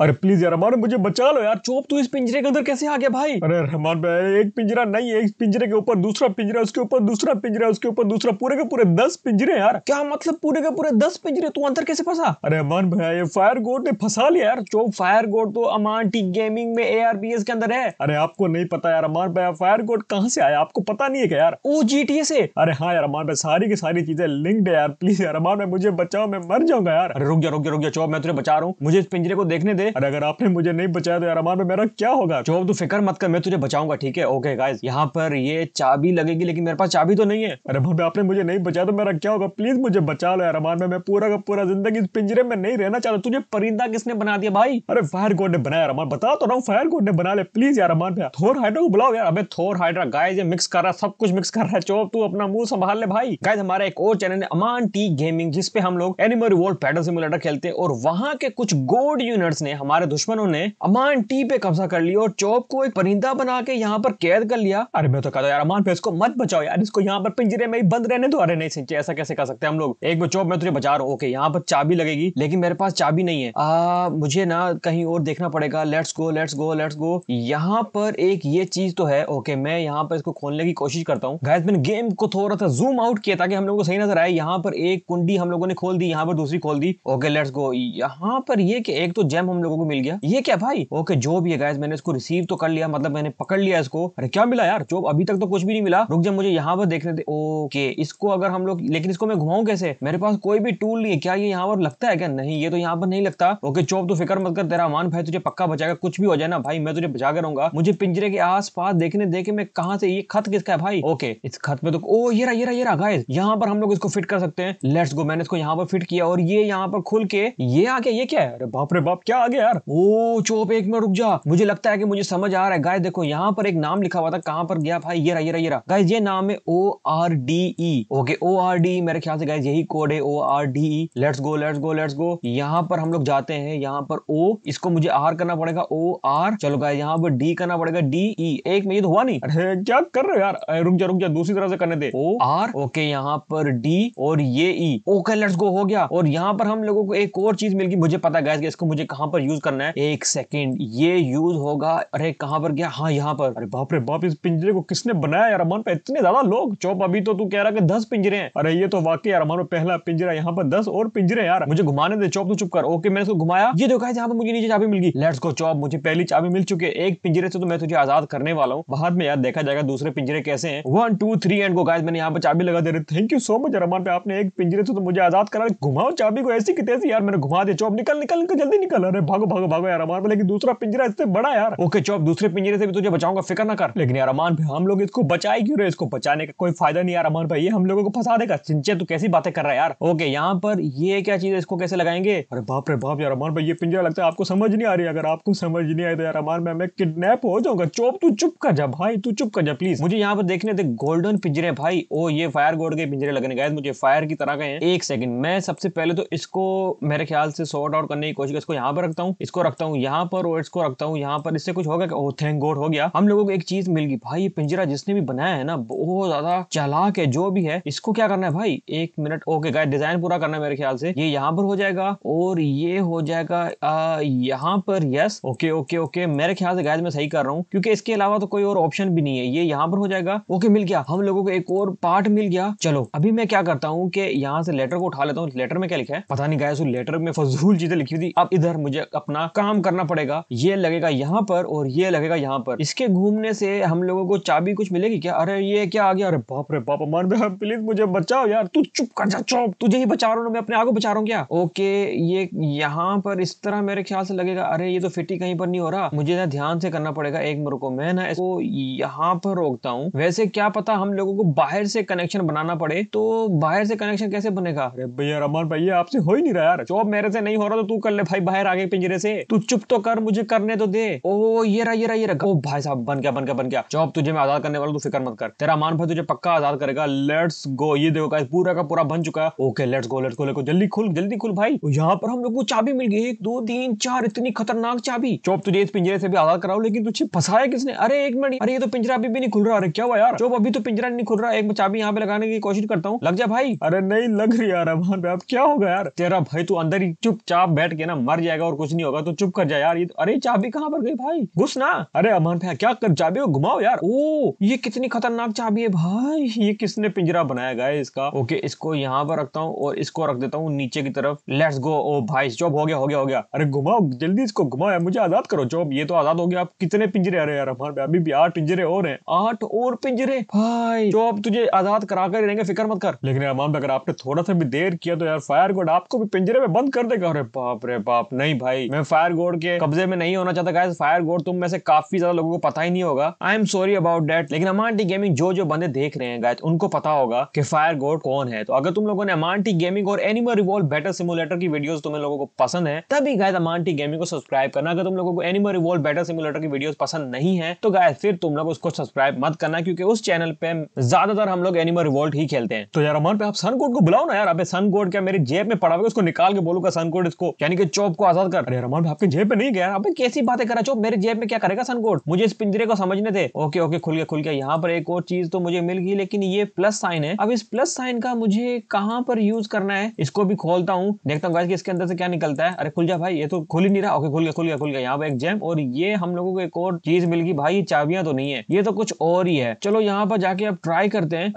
अरे प्लीज यार रहमान मुझे बचा लो यार चोप तू इस पिंजरे के अंदर कैसे आ गया भाई अरे रहमान भाई एक पिंजरा नहीं एक पिंजरे के ऊपर दूसरा पिंजरा उसके ऊपर दूसरा पिंजरा उसके ऊपर दूसरा पूरे के पूरे दस पिंजरे यार क्या मतलब पूरे के पूरे दस पिंजरे तू अंदर कैसे फंसा अरे रहमान भाई ये फायर गोड ने फंसा लिया यार चोप फायर गोड तो अमान टी गेमिंग में ए के अंदर है अरे आपको नहीं पता यार रहमान भाई फायर गोड कहाँ से आया आपको पता नहीं है क्या यार ओ जी से अरे हाँ यार रहमान भाई सारी की सारी चीजें लिंक्ड है यार प्लीज यार रहमान भाई मुझे बचाओ मैं मर जाऊंगा यार रुक जा रुक जा रुक जा चोप मैं तुझे बचा रहा हूँ मुझे इस पिंजरे को देखने दे और अगर आपने मुझे नहीं बचाया तो यार अमान में मेरा क्या होगा जो तू फिक्र मत कर मैं तुझे बचाऊंगा ठीक है ओके गाइज यहाँ पर ये चाबी लगेगी लेकिन मेरे पास चाबी तो नहीं है अरे भाभी आपने मुझे नहीं बचाया तो मेरा क्या होगा प्लीज मुझे बचा लो यार अमान में मैं पूरा का पूरा जिंदगी इस पिंजरे में नहीं रहना चाहता तुझे परिंदा किसने बना दिया भाई अरे फायर गोड ने बनाया अमान बता तो रहा फायर गोड ने बना ले प्लीज यार अमान भैया थोर हाइड्रा को बुलाओ यार अबे थोर हाइड्रा गाइस ये मिक्स कर रहा सब कुछ मिक्स कर रहा है चोप तू अपना मुंह संभाल ले भाई गाइज हमारे एक और चैनल है अमान टी गेमिंग जिसपे हम लोग एनिमल रिवोल्ट पैटर्न सिमुलेटर खेलते हैं और वहां के कुछ गोड यूनिट्स ने हमारे दुश्मनों ने अमान टी पे कब्जा कर लिया और चौप को एक परिंदा बना के यहाँ पर कैद कर लिया अरे मैं तो कहता यार अमान पे इसको मत बचाओ यार इसको यहाँ पर पिंजरे में ही बंद रहने दो अरे नहीं सिंचे ऐसा कैसे कर सकते हम लोग एक बार चौप मैं तुझे बचा रहा हूँ ओके यहाँ पर चाबी लगेगी लेकिन मेरे पास चाबी नहीं है मुझे ना कहीं और देखना पड़ेगा let's go let's go let's go यहाँ पर एक ये चीज तो है ओके मैं यहाँ पर इसको खोलने की कोशिश करता हूँ गायस मैंने गेम को थोड़ा सा जूम आउट किया ताकि हम लोगों को सही नजर आए यहाँ पर एक कुंडी हम लोगों ने खोल दी यहाँ पर दूसरी खोल दी ओके लेट्स गो यहाँ पर ये कि एक तो जेम हम लोग लोगों को मिल गया ये क्या भाई ओके जो भी है गायस मैंने इसको रिसीव तो कर लिया मतलब मैंने पकड़ लिया इसको अरे क्या मिला यार जॉब अभी तक तो कुछ भी नहीं मिला रुक जब मुझे यहाँ पर देखने थे ओके इसको अगर हम लोग लेकिन इसको मैं घुमाऊ कैसे मेरे पास कोई भी टूल नहीं है क्या ये यहाँ पर लगता है क्या नहीं ये तो यहाँ पर नहीं लगता ओके चौब तो फिक्र मत कर तेरा मान भाई तुझे पक्का बचाएगा कुछ भी हो जाए ना भाई मैं तुझे बचा के रहूंगा मुझे पिंजरे के आस पास देखने देखे मैं कहा से ये खत किसका है भाई ओके इस खत में तो ओ ये रहा ये रहा ये रहा गाइस यहाँ पर हम लोग इसको फिट कर सकते हैं लेट्स गो मैंने इसको यहाँ पर फिट किया और ये यहाँ पर खुल के ये आ गया ये क्या है अरे बाप रे बाप क्या आ गया है यार ओ चोप एक में रुक जा मुझे लगता है कि मुझे समझ आ रहा है गाय देखो यहाँ पर एक नाम लिखा हुआ था कहाँ पर गया भाई ये रहा ये रहा ये रहा गाइज ये नाम है O R D E okay O R D मेरे ख्याल से गाय यही कोड है O R D E let's go let's go let's go यहाँ पर हम लोग जाते हैं यहाँ पर ओ इसको मुझे आर करना पड़ेगा ओ आर चलो गाय यहाँ पर डी करना पड़ेगा डी ई e। एक में ये तो हुआ नहीं अरे क्या कर रहे हो यार रुक जा रुक जा दूसरी तरह से करने दे ओ आर ओके यहाँ पर डी और ये E e। Okay let's go हो गया और यहाँ पर हम लोगों को एक और चीज मिल गई मुझे पता गाय इसको मुझे कहाँ पर यूज करना है एक सेकेंड ये यूज होगा अरे कहाँ पर गया हाँ यहाँ पर अरे बाप रे बाप इस पिंजरे को किसने बनाया यार अमान पे इतने ज्यादा लोग चौप अभी तो तू कह रहा कि दस पिंजरे हैं अरे ये तो वाकई यार अमान पहला पिंजरा यहाँ पर दस और पिंजरे यार मुझे घुमाने दे चौप तू चुप कर ओके मैंने इसको घुमाया ये देखा जहाँ पर मुझे नीचे चाबी मिल गई लेट्स गो चौप मुझे पहली चाबी मिल चुकी है एक पिंजरे से तो मैं तुझे आजाद करने वाला हूँ बाद में यार देखा जाएगा दूसरे पिंजरे कैसे हैं one two three and go guys मैंने यहाँ पर चाबी लगा दे रही thank you so much Armaan पे आपने एक पिंजरे से तो मुझे आजाद करा घुमाओ चाबी को ऐसी की तैसी यार मैंने घुमा दे चौप निकल निकल निकल जल्दी निकल अरे भागो भागो भागो यार अमान बोले की दूसरा पिंजरा इससे बड़ा यार ओके चौब दूसरे पिंजरे से भी तुझे बचाऊंगा फिक्र न कर लेकिन यार अमान भाई हम लोग इसको बचाए क्यों रहे इसको बचाने का कोई फायदा नहीं यार अमान भाई ये हम लोगों को फंसा देगा सिंचे तू कैसी बातें कर रहा है यार ओके यहाँ पर ये क्या चीज है इसको कैसे लगाएंगे अरे बाप रे बाप यार अमान भाई ये पिंजरा लगता है आपको समझ नहीं आ रही अगर आपको समझ नहीं आई तो यार अमान भाई मैं किडनेप हो जाऊंगा चौब तू चुप कर जा भाई तू चुप कर जा प्लीज मुझे यहाँ पर देखने थे गोल्डन पिंजरे भाई ओ ये फायर गोड के पिंजरे लगने गए मुझे फायर की तरह गए एक सेकंड मैं सबसे पहले तो इसको मेरे ख्याल से सॉर्ट आउट करने की कोशिश इसको यहाँ पर रखता करता हूँ इसको रखता हूँ यहाँ पर और इसको रखता हूँ यहाँ पर इससे कुछ होगा ओह थैंक गॉड हो गया हम लोगों को एक चीज मिल गई भाई ये पिंजरा जिसने भी बनाया है ना बहुत ज्यादा चलाक है जो भी है इसको क्या करना है भाई एक मिनट ओके गाय डिजाइन पूरा करना है मेरे ख्याल से ये यहाँ पर हो जाएगा और ये हो जाएगा यहाँ पर यस ओके ओके ओके मेरे ख्याल से गाय मैं सही कर रहा हूँ क्योंकि इसके अलावा तो कोई और ऑप्शन भी नहीं है ये यहाँ पर हो जाएगा ओके मिल गया हम लोगों को एक और पार्ट मिल गया चलो अभी मैं क्या करता हूँ कि यहाँ से लेटर को उठा लेता हूँ लेटर में क्या लिखा है पता नहीं गाय लेटर में फजूल चीजें लिखी थी अब इधर मुझे अपना काम करना पड़ेगा ये लगेगा यहाँ पर और ये लगेगा यहाँ पर इसके घूमने से हम लोगों को चाबी कुछ मिलेगी क्या अरे ये क्या आ गया अरे बाप रे बाप मार दे प्लीज मुझे बचाओ यार तू चुप कर जा चुप तुझे ही बचा रहा हूँ मैं अपने आगे बचा रहा हूँ क्या ओके ये यहाँ पर इस तरह मेरे ख्याल से लगेगा अरे ये तो फिटी कहीं पर नहीं हो रहा मुझे ना ध्यान से करना पड़ेगा एक मेरे को मैं ना इसको यहाँ पर रोकता हूँ वैसे क्या पता हम लोगों को बाहर से कनेक्शन बनाना पड़े तो बाहर से कनेक्शन कैसे बनेगा अरे भैया रमन भैया आपसे हो ही नहीं रहा यार जॉब मेरे से नहीं हो रहा तो तू कर ले भाई बाहर आगे पे पिंजरे से तू चुप तो कर मुझे करने तो दे ओ ये रहा ये रहा ये रहा ओ भाई साहब बन गया बन गया बन गया जॉब तुझे मैं आजाद करने वाला तू फिक्र मत कर तेरा मान भाई तुझे पक्का आजाद करेगा लेट्स गो ये देखो गाइस पूरा का पूरा बन चुका है okay let's go let's go लेको जल्दी खुल जल्दी खुल भाई यहाँ पर हम लोग को चाबी मिल गई एक दो तीन चार इतनी खतरनाक चाबी चौप तुझे इस पिंजरे से भी आजाद कराओ लेकिन तुझे फंसाया किसने अरे एक मिनट अरे ये तो पिंजरा अभी भी नहीं खुल रहा अरे क्या हुआ यार चौप अभी तो पिंजरा नहीं खुल रहा एक मैं चाबी यहाँ पे लगाने की कोशिश करता हूँ लग जा भाई अरे नहीं लग रही यार अब क्या होगा यार तेरा भाई तू अंदर ही चुपचाप बैठ के ना मर जाएगा और कुछ कुछ नहीं होगा तो चुप कर जा यार ये तो- अरे चाबी कहाँ पर गई भाई घुस ना अरे अमान भैया क्या कर चाबी को घुमाओ यार ओ ये कितनी खतरनाक चाबी है भाई ये किसने पिंजरा बनाया गया है इसका ओके इसको यहाँ पर रखता हूँ और इसको रख देता हूँ नीचे की तरफ लेट्स गो ओ भाई जॉब हो गया हो गया हो गया अरे घुमाओ जल्दी इसको घुमाओ यार मुझे आजाद करो जॉब ये तो आजाद हो गया आप कितने पिंजरे अरे यार अमान भैया अभी भी आठ पिंजरे और है आठ और पिंजरे भाई जॉब तुझे आजाद करा कर रहेंगे फिक्र मत कर लेकिन अमान अगर आपने थोड़ा सा भी देर किया तो यार फायर गोड आपको भी पिंजरे में बंद कर देगा अरे बाप रे बाप नहीं भाई भाई मैं फायर गोड के कब्जे में नहीं होना चाहता गाइस फायर गोड तुम में से काफी ज्यादा लोगों को पता ही नहीं होगा I am sorry about that लेकिन अमांटी गेमिंग जो जो बंदे देख रहे हैं गाइस उनको पता होगा कि फायर गोड कौन है तो अगर तुम लोगों ने अमांटी गेमिंग और एनिमल रिवॉल्व बेटर सिमुलेटर की वीडियो तुम्हें लोगों को पसंद है तभी गाइस अमांटी गेमिंग को सब्सक्राइब करना अगर तुम लोगों को एनिमल रिवॉल्व बेटर सिमुलेटर की वीडियो पसंद नहीं है तो गाय फिर तुम लोग उसको सब्सक्राइब मत करना क्योंकि उस चैनल पे ज्यादातर हम लोग एनिमल रिवॉल्ट ही खेलते हैं तो यार अमान पे आप सन कोड को बुलाओ ना यार अबे सन कोड क्या मेरे जेब में पड़ा हुआ उसको निकाल के बोलूंगा सन कोड इसको यानी कि चौप को आजाद कर अरे रमान भाई आपके जेब में नहीं गया अबे कैसी बातें करा चो मेरे जेब में क्या करेगा सनकोट मुझे इस पिंजरे को समझने थे ओके ओके खुल गया खुल गया यहाँ पर एक और चीज तो मुझे मिल गई लेकिन ये प्लस साइन है अब इस प्लस साइन का मुझे कहाँ पर यूज करना है इसको भी खोलता हूँ देखता हूँ इसके अंदर से क्या निकलता है अरे खुल जा भाई ये तो खुल ही नहीं रहा ओके खुल गया खुल गया खुल गया यहाँ पर एक जेम और ये हम लोगों को एक और चीज मिल गई भाई चाबियां तो नहीं है ये तो कुछ और ही है चलो यहाँ पर जाके अब ट्राई करते हैं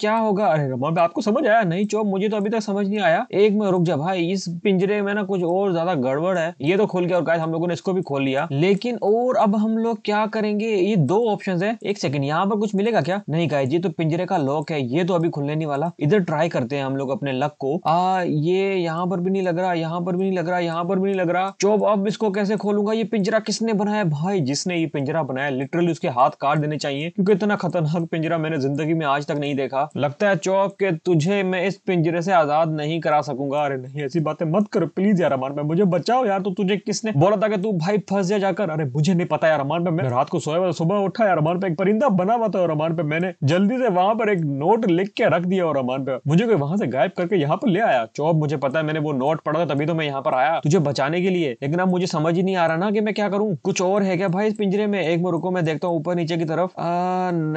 क्या होगा अरे रमान आपको समझ आया नहीं चो मुझे तो अभी तक समझ नहीं आया एक में रुक जा भाई इस पिंजरे में ना कुछ और ज्यादा गड़बड़ पासवर्ड है ये तो खोल गया और गाइस हम लोगों ने इसको भी खोल लिया लेकिन और अब हम लोग क्या करेंगे ये दो ऑप्शन है एक सेकंड यहाँ पर कुछ मिलेगा क्या नहीं गाय जी तो पिंजरे का लॉक है ये तो अभी खुलने नहीं वाला इधर ट्राई करते हैं हम लोग अपने लक को आ ये यहाँ पर भी नहीं लग रहा यहाँ पर भी नहीं लग रहा यहाँ पर भी नहीं लग रहा चोब तो अब इसको कैसे खोलूंगा ये पिंजरा किसने बनाया भाई जिसने ये पिंजरा बनाया लिटरली उसके हाथ काट देने चाहिए क्योंकि इतना खतरनाक पिंजरा मैंने जिंदगी में आज तक नहीं देखा लगता है चौक के तुझे मैं इस पिंजरे से आजाद नहीं करा सकूंगा अरे नहीं ऐसी बातें मत करो प्लीज यार अमान मुझे बचा जाओ यार तो तुझे किसने बोला था कि तू भाई फंस जा जाकर अरे मुझे नहीं पता यार अमान पे मैं रात को सोया सुबह उठा यार अमान पे एक परिंदा बना हुआ था और अमान पे मैंने जल्दी से वहां पर एक नोट लिख के रख दिया और अमान पे मुझे कोई वहां से गायब करके यहाँ पर ले आया चौब मुझे पता है मैंने वो नोट पढ़ा था तभी तो मैं यहाँ पर आया तुझे बचाने के लिए लेकिन अब मुझे समझ ही नहीं आ रहा ना कि मैं क्या करूँ कुछ और है क्या भाई इस पिंजरे में एक मैं रुको मैं देखता हूँ ऊपर नीचे की तरफ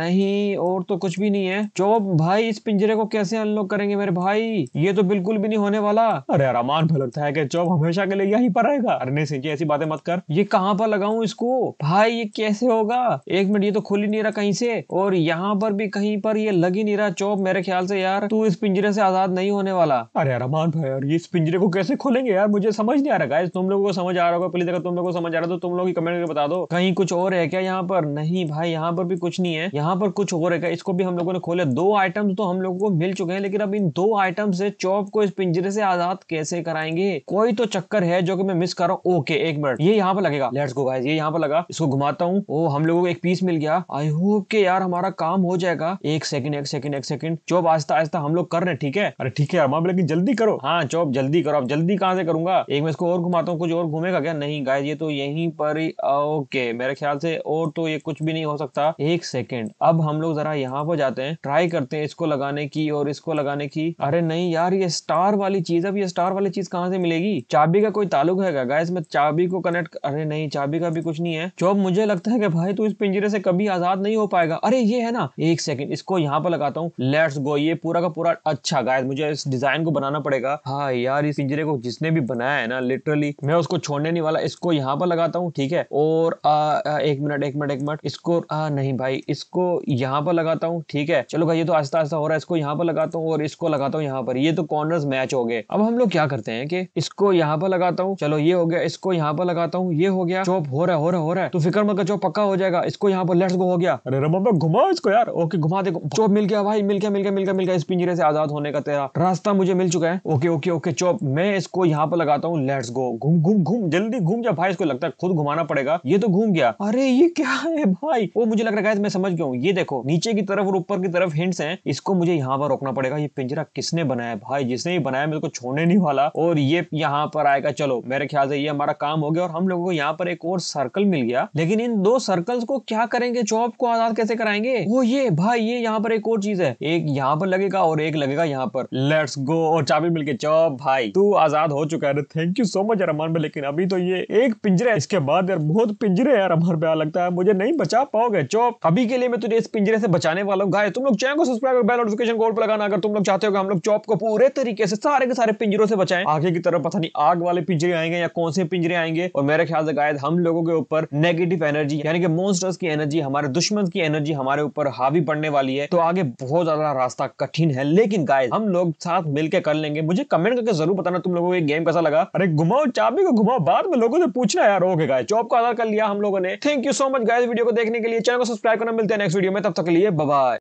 नहीं और तो कुछ भी नहीं है चौब भाई इस पिंजरे को कैसे अनलॉक करेंगे मेरे भाई ये तो बिल्कुल भी नहीं होने वाला अरे यार अमान है कि चौब हमेशा के लिए यही नहीं पर रहेगा अरे सिंह की ऐसी बातें मत कर ये कहाँ पर लगाऊ इसको भाई ये कैसे होगा एक मिनट ये तो खुल ही नहीं रहा कहीं से और यहाँ पर भी कहीं पर ये लग ही नहीं रहा चौप मेरे ख्याल से यार तू इस पिंजरे से आजाद नहीं होने वाला अरे रमान भाई यार ये इस पिंजरे को कैसे खोलेंगे यार मुझे समझ नहीं आ रहा तुम लोगों को समझ आ रहा होगा प्लीज अगर तुम लोगों को समझ आ रहा तो तुम लोग कमेंट करके बता दो कहीं कुछ और है क्या यहाँ पर नहीं भाई यहाँ पर भी कुछ नहीं है यहाँ पर कुछ और है क्या इसको भी हम लोगों ने खोले दो आइटम तो हम लोगों को मिल चुके हैं लेकिन अब इन दो आइटम से चौप को इस पिंजरे से आजाद कैसे कराएंगे कोई तो चक्कर है जो को मैं मिस कर रहा हूँ ओके एक मिनट ये यहाँ पर लगेगा लेट्स गो गाइस ये यहाँ पर लगा इसको घुमाता हूँ ओ हम लोगों को एक पीस मिल गया आई होप के यार हमारा काम हो जाएगा एक सेकंड एक सेकंड एक सेकंड चौब आस्ता आस्ता हम लोग कर रहे हैं ठीक है अरे ठीक है अमाम लेकिन जल्दी करो हाँ चौब जल्दी करो अब जल्दी कहाँ से करूंगा एक मैं इसको और घुमाता हूँ कुछ और घूमेगा क्या नहीं गाय ये तो यही पर ओके मेरे ख्याल से और तो ये कुछ भी नहीं हो सकता एक सेकेंड अब हम लोग जरा यहाँ पर जाते हैं ट्राई करते हैं इसको लगाने की और इसको लगाने की अरे नहीं यार ये स्टार वाली चीज अब ये स्टार वाली चीज कहाँ से मिलेगी चाबी का कोई ताला चालू है गाइस मैं चाबी को कनेक्ट अरे नहीं चाबी का भी कुछ नहीं है जो मुझे लगता है कि भाई तू इस पिंजरे से कभी आजाद नहीं हो पाएगा अरे ये है ना एक सेकंड इसको यहाँ पर लगाता हूँ लेट्स गो ये पूरा का पूरा अच्छा गाइस मुझे इस डिजाइन को बनाना पड़ेगा हाँ यार इस पिंजरे को जिसने भी बनाया है ना लिटरली मैं उसको छोड़ने नहीं वाला इसको यहाँ पर लगाता हूँ ठीक है और एक मिनट एक मिनट एक मिनट इसको नहीं भाई इसको यहाँ पर लगाता हूँ ठीक है चलो भाई ये तो आस्ता आस्ता हो रहा है इसको यहाँ पर लगाता हूँ और इसको लगाता हूँ यहाँ पर ये तो कॉर्नर मैच हो गए अब हम लोग क्या करते हैं कि इसको यहाँ पर लगाता हूँ चलो ये हो गया इसको यहाँ पर लगाता हूँ ये हो गया चौप हो रहा है हो रहा है हो रहा है तो फिक्र मत कर चौप पक्का हो जाएगा इसको यहाँ पर लेट्स गो हो गया अरे रमा घुमा इसको यार ओके घुमा दे चौप मिल गया भाई मिल गया मिल गया मिल गया मिल गया इस पिंजरे से आजाद होने का तेरा रास्ता मुझे मिल चुका है ओके ओके ओके चौप मैं इसको यहाँ पर लगाता हूँ लेट्स गो घूम घूम घूम जल्दी घूम जा भाई इसको लगता है खुद घुमाना पड़ेगा ये तो घूम गया अरे ये क्या है भाई वो मुझे लग रहा है मैं समझ गया ये देखो नीचे की तरफ और ऊपर की तरफ हिंट्स हैं इसको मुझे यहाँ पर रोकना पड़ेगा ये पिंजरा किसने बनाया भाई जिसने ही बनाया मेरे को छोड़ने नहीं वाला और ये यहाँ पर आएगा चलो मेरे ख्याल से ये हमारा काम हो गया और हम लोगों को यहाँ पर एक और सर्कल मिल गया लेकिन इन दो सर्कल्स को क्या करेंगे जॉब को आजाद कैसे कराएंगे वो ये भाई ये यहाँ पर एक और चीज है एक यहाँ पर लगेगा और एक लगेगा यहाँ पर लेट्स गो और चाबी मिलके चौप भाई तू आजाद हो चुका है thank you so much Armaan भाई लेकिन अभी तो ये एक पिंजरे इसके बाद यार बहुत पिंजरे यार अमर भाई लगता है मुझे नहीं बचा पाओगे चौप अभी के लिए मैं तुझे इस पिंजरे से बचाने वाला हूँ गाय तुम लोग चैनल को सब्सक्राइब कर बेल नोटिफिकेशन कोड पर लगाना अगर तुम लोग चाहते हो हम लोग चौप को पूरे तरीके से सारे के सारे पिंजरों से बचाए आगे की तरफ पता नहीं आग वाले पिंजरे आएंगे या कौन से पिंजरे आएंगे और मेरे ख्याल से गायद हम लोगों के ऊपर नेगेटिव एनर्जी यानी कि मोन्स्टर्स की एनर्जी हमारे दुश्मन की एनर्जी हमारे ऊपर हावी पड़ने वाली है तो आगे बहुत ज्यादा रास्ता कठिन है लेकिन गाय हम लोग साथ मिलकर कर लेंगे मुझे कमेंट करके जरूर बताना तुम लोगों को गेम कैसा लगा अरे घुमाओ चाबी को घुमाओ बाद में लोगों से पूछना यार ओके गाय चौप का आधार कर लिया हम लोगों ने thank you so much guys video को देखने के लिए चैनल को सब्सक्राइब करना मिलते हैं नेक्स्ट वीडियो में तब तक के लिए बाय